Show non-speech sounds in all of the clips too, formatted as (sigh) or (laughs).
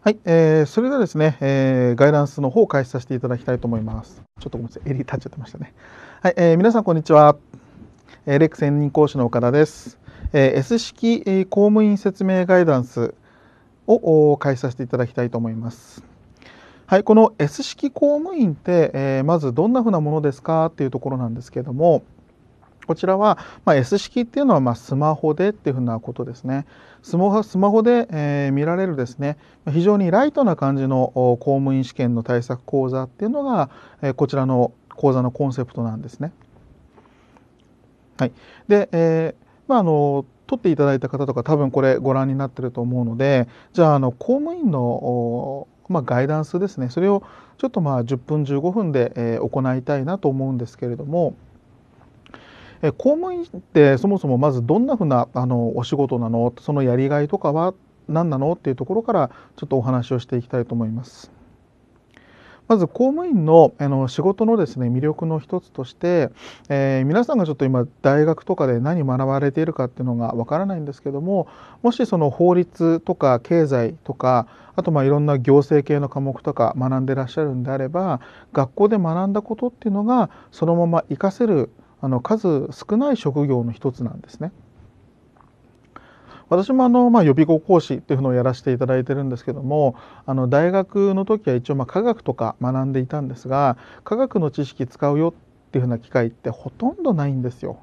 はい、えー、それではですね、えー、ガイダンスの方を開始させていただきたいと思います。ちょっとごめんなさい、襟立っちゃってましたね。はい、えー、皆さんこんにちは。えー、レック専任講師の岡田です。えー、S 式、えー、公務員説明ガイダンスを開始させていただきたいと思います。はい、この S 式公務員って、えー、まずどんなふうなものですかっていうところなんですけれども、こちらは、まあ、S 式っていうのは、まスマホでっていうふうなことですね。スマホで、えー、見られるですね、非常にライトな感じの公務員試験の対策講座っていうのが、えー、こちらの講座のコンセプトなんですね。はい、で、えー、まあ、あの取っていただいた方とか多分これご覧になってると思うのでじゃああの公務員の、まあ、ガイダンスですねそれをちょっとまあ10分15分で、え行いたいなと思うんですけれども。え公務員ってそもそもまずどんなふうなあのお仕事なのそのやりがいとかは何なのっていうところからちょっとお話をしていきたいと思います。まず公務員のあの仕事のですね魅力の一つとして、えー、皆さんがちょっと今大学とかで何学ばれているかっていうのがわからないんですけどももしその法律とか経済とかあとまあいろんな行政系の科目とか学んでらっしゃるんであれば学校で学んだことっていうのがそのまま活かせるあの数少ない職業の一つなんですね。私もあの、まあ、予備校講師っていうのをやらせていただいてるんですけどもあの大学の時は一応まあ科学とか学んでいたんですが科学の知識使うよっていうふうな機会ってほとんどないんですよ。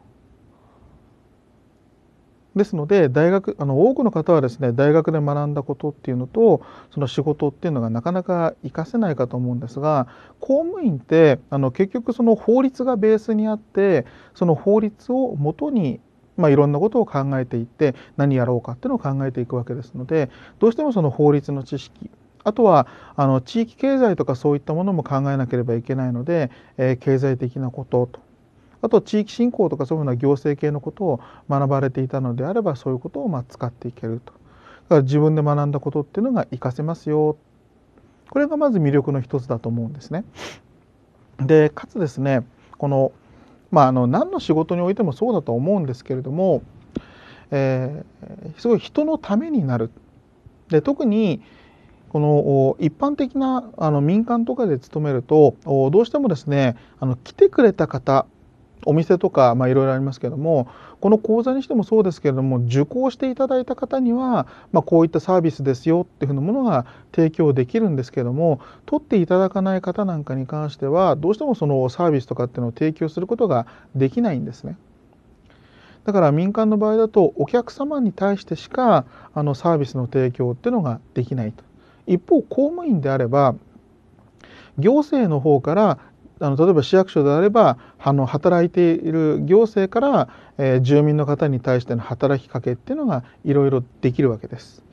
ですので大学あの多くの方はですね大学で学んだことっていうのとその仕事っていうのがなかなか活かせないかと思うんですが公務員ってあの結局その法律がベースにあってその法律をもとにまあ、いろんなことを考えていって何やろうかっていうのを考えていくわけですのでどうしてもその法律の知識あとはあの地域経済とかそういったものも考えなければいけないので、えー、経済的なこととあと地域振興とかそういうふうな行政系のことを学ばれていたのであればそういうことをま使っていけるとだから自分で学んだことっていうのが活かせますよこれがまず魅力の一つだと思うんですね。でかつですねこの,、まあ、あの何の仕事においてもそうだと思うんですけれども、えー、すごい人のためになる。で特にこの一般的なあの民間とかで勤めるとどうしてもですねあの来てくれた方お店とか、まあ、いろいろありますけどもこの講座にしてもそうですけれども受講していただいた方には、まあ、こういったサービスですよっていうふうなものが提供できるんですけども取っていただかない方なんかに関してはどうしてもそのサービスとかっていうのを提供することができないんですね。だから民間の場合だとお客様に対してしかあのサービスの提供っていうのができないと。一方公務員であれば行政の方からあの例えば市役所であればあの働いている行政から、えー、住民の方に対しての働きかけっていうのがいろいろできるわけです。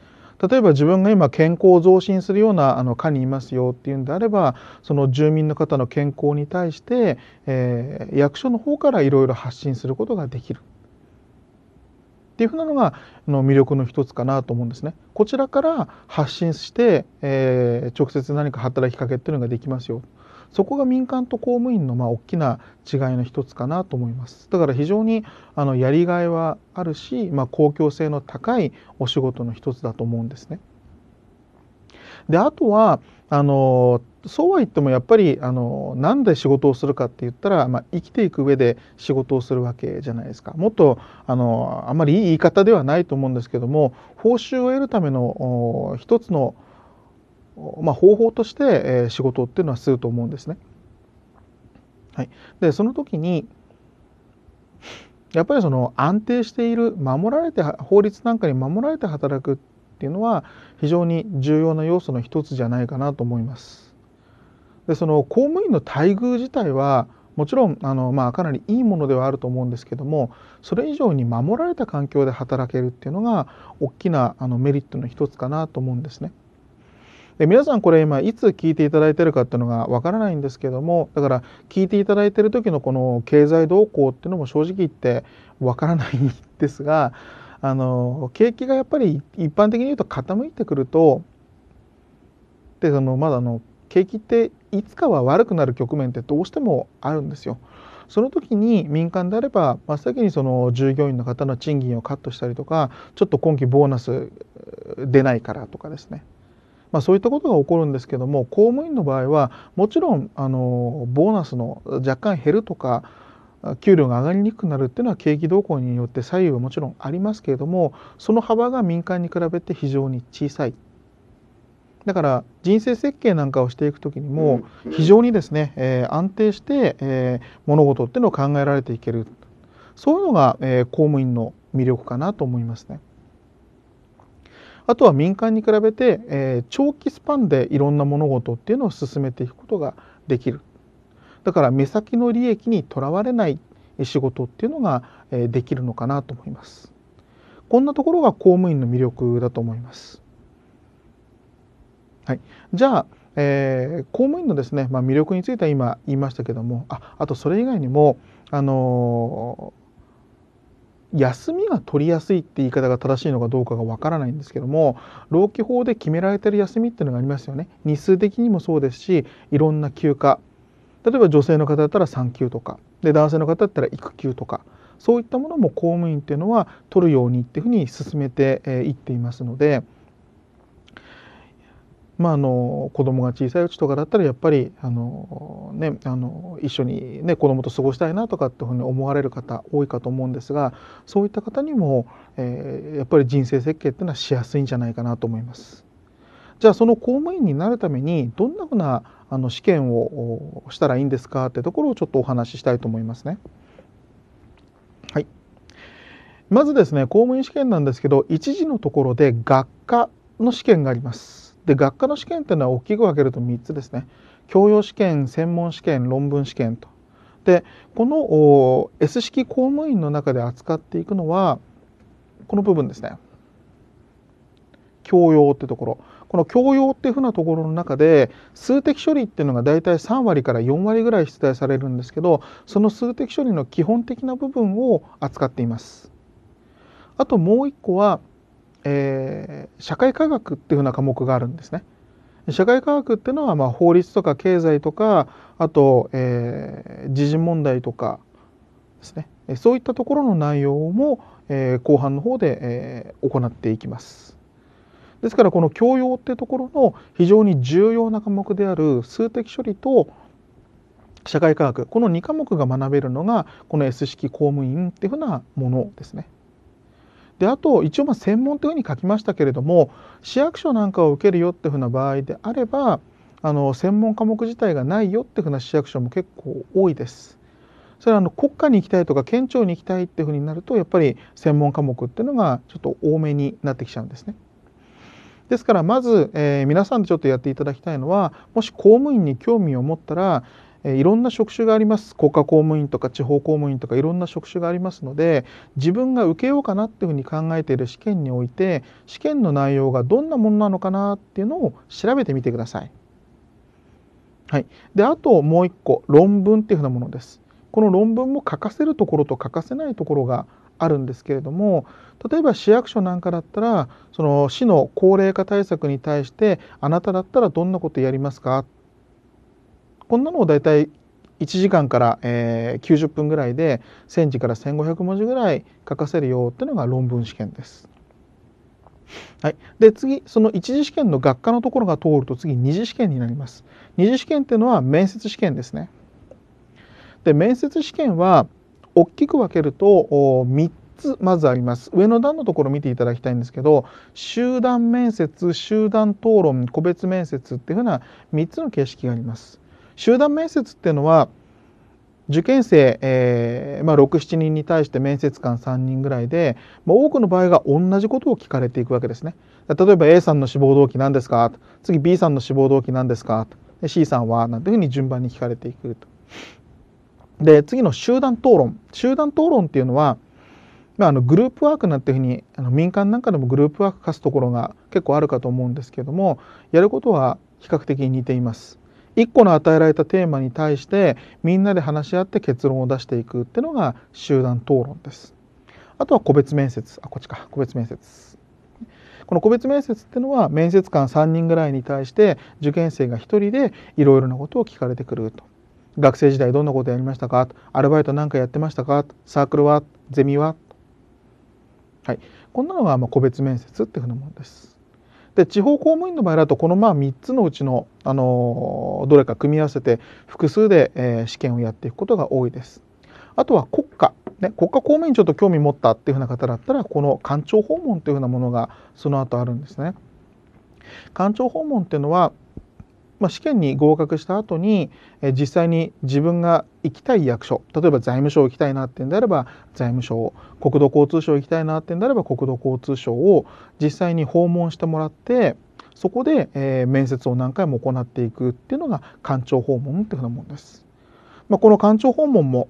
例えば自分が今健康を増進するようなあの課にいますよっていうんであればその住民の方の健康に対して、えー、役所の方からいろいろ発信することができるっていうふうなのがの魅力の一つかなと思うんですね。こちらから発信して、えー、直接何か働きかけっていうのができますよ。そこが民間と公務員のまあ大きな違いの一つかなと思いますだから非常にあのやりがいはあるし、まあ、公共性の高いお仕事の一つだと思うんですね。であとはあのそうは言ってもやっぱりあのなんで仕事をするかって言ったら、まあ、生きていく上で仕事をするわけじゃないですかもっとあのあまりいい言い方ではないと思うんですけども報酬を得るための一つのまあ、方法として、え仕事っていうのはすると思うんですね。はい、でその時にやっぱりその安定している守られて法律なんかに守られて働くっていうのは非常に重要な要素の一つじゃないかなと思います。でその公務員の待遇自体はもちろんあの、まあ、かなりいいものではあると思うんですけどもそれ以上に守られた環境で働けるっていうのが大きなあのメリットの一つかなと思うんですね。で皆さんこれ今いつ聞いていただいてるかっていうのがわからないんですけどもだから聞いていただいてる時のこの経済動向っていうのも正直言ってわからないんですが (laughs) あの景気がやっぱり一般的に言うと傾いてくるとでそのまだあの景気っていつかは悪くなる局面ってどうしてもあるんですよ。その時に民間であれば真っ先にその従業員の方の賃金をカットしたりとかちょっと今期ボーナス出ないからとかですねまあ、そういったことが起こるんですけども公務員の場合はもちろんあのボーナスの若干減るとか給料が上がりにくくなるっていうのは景気動向によって左右はもちろんありますけれどもその幅が民間に比べて非常に小さい。だから人生設計なんかをしていく時にも非常にですね、えー、安定して、えー、物事っていうのを考えられていけるそういうのが、えー、公務員の魅力かなと思いますね。あとは民間に比べて、え長期スパンでいろんな物事っていうのを進めていくことができるだから目先の利益にとらわれない仕事っていうのができるのかなと思いますこんなところが公務員の魅力だと思いますはい、じゃあ、えー、公務員のですね、まあ、魅力については今言いましたけどもああとそれ以外にも、あのー休みが取りやすいって言い方が正しいのかどうかがわからないんですけども労基法で決められてる休みっていうのがありますよね日数的にもそうですしいろんな休暇例えば女性の方だったら産休とかで男性の方だったら育休とかそういったものも公務員っていうのは取るようにっていうふうに進めていっていますので。まあ、あの子供が小さいうちとかだったらやっぱりあの、ね、あの一緒に、ね、子供と過ごしたいなとかっていうふうに思われる方多いかと思うんですがそういった方にも、えー、やっぱり人生設計っていうのはしやすいんじゃないかなと思います。じゃあその公務員になるためにどんなふうなあの試験をしたらいいんですかってところをちょっとお話ししたいと思いますね。はい、まずですね公務員試験なんですけど一時のところで学科の試験があります。で学科の試験っていうのは大きく分けると3つですね教養試験専門試験論文試験とでこの S 式公務員の中で扱っていくのはこの部分ですね教養ってところこの教養っていうふうなところの中で数的処理っていうのが大体3割から4割ぐらい出題されるんですけどその数的処理の基本的な部分を扱っていますあともう一個はえー、社会科学っていうふうな科目があるんですね。社会科学っていうのはまあ法律とか経済とかあと、えー、時事問題とかですねそういったところの内容も、えー、後半の方で、えー、行っていきます。ですからこの教養っていうところの非常に重要な科目である数的処理と社会科学この2科目が学べるのがこの S 式公務員っていうふうなものですね。であと一応ま専門というふうに書きましたけれども市役所なんかを受けるよっていうふうな場合であればあの専門科目自体がないよっていうふうな市役所も結構多いです。それはあの国家に行きたいとか県庁に行きたいっていうふうになるとやっぱり専門科目っていうのがちょっと多めになってきちゃうんですね。ですからまず、えー、皆さんでちょっとやっていただきたいのはもし公務員に興味を持ったら、いろんな職種があります国家公務員とか地方公務員とかいろんな職種がありますので自分が受けようかなっていうふうに考えている試験において試験の内容がどんなものなのかなっていうのを調べてみてください。はい、であともう一個論文っていうふうなものです。この論文も書かせるところと書かせないところがあるんですけれども例えば市役所なんかだったらその市の高齢化対策に対してあなただったらどんなことやりますかこんなのを大体1時間から、えー、90分ぐらいで1000字から1500文字ぐらい書かせるよっていうのが論文試験です。はい、で次その1次試験の学科のところが通ると次2次試験になります。2次試験っていうのは面接試験ですね。で面接試験は大きく分けると3つまずあります上の段のところ見ていただきたいんですけど集団面接集団討論個別面接っていうふうな3つの形式があります。集団面接っていうのは受験生、えーまあ、67人に対して面接官3人ぐらいで、まあ、多くの場合が同じことを聞かれていくわけですね。例えば A さんの志望動機何ですか次 B さんの志望動機何ですかで C さんはなんていうふうに順番に聞かれていくと。で次の集団討論集団討論っていうのは、まあ、あのグループワークなんていうふうにあの民間なんかでもグループワーク課すところが結構あるかと思うんですけどもやることは比較的似ています。1個の与えられたテーマに対してみんなで話し合って結論を出していくっていうのが集団討論です。あとは個別面接あこっちか個別面接。この個別面接っていうのは面接官3人ぐらいに対して受験生が1人でいろいろなことを聞かれてくると。学生時代どんなことやりましたかアルバイト何かやってましたかサークルはゼミははい、こんなのがま個別面接っていうふうなものです。で地方公務員の場合だとこのまあ3つのうちの、あのどれか組み合わせて複数で、え試験をやっていくことが多いです。あとは国家、ね、国家公務員ちょっと興味持ったっていうふうな方だったらこの官庁訪問というふうなものがその後あるんですね。官庁訪問っていうのはまあ、試験に合格した後に、え実際に自分が行きたい役所例えば財務省行きたいなってんであれば財務省国土交通省行きたいなってんであれば国土交通省を実際に訪問してもらってそこで、え面接を何回も行っていくっていうのが官庁訪問っていうふうなもんです。まあ、この官庁訪問も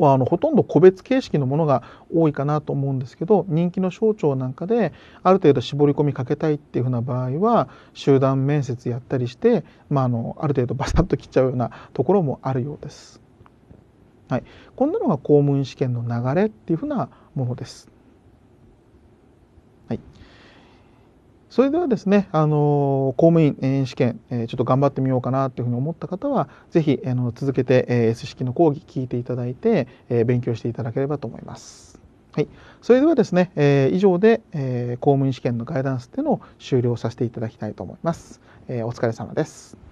はあのほとんど個別形式のものが多いかなと思うんですけど人気の省庁なんかである程度絞り込みかけたいっていうふうな場合は集団面接やったりして、まあ、あのある程度バサッと切っちゃうようなところもあるようです。はい、こんなのが公務員試験の流れっていうふうなものです。それではですね、あの公務員試験、えちょっと頑張ってみようかなというふうに思った方は、是非あの続けて、え S 式の講義聞いていただいて、え勉強していただければと思います。はい、それではですね、え以上で、え公務員試験のガイダンスってのを終了させていただきたいと思います。えお疲れ様です。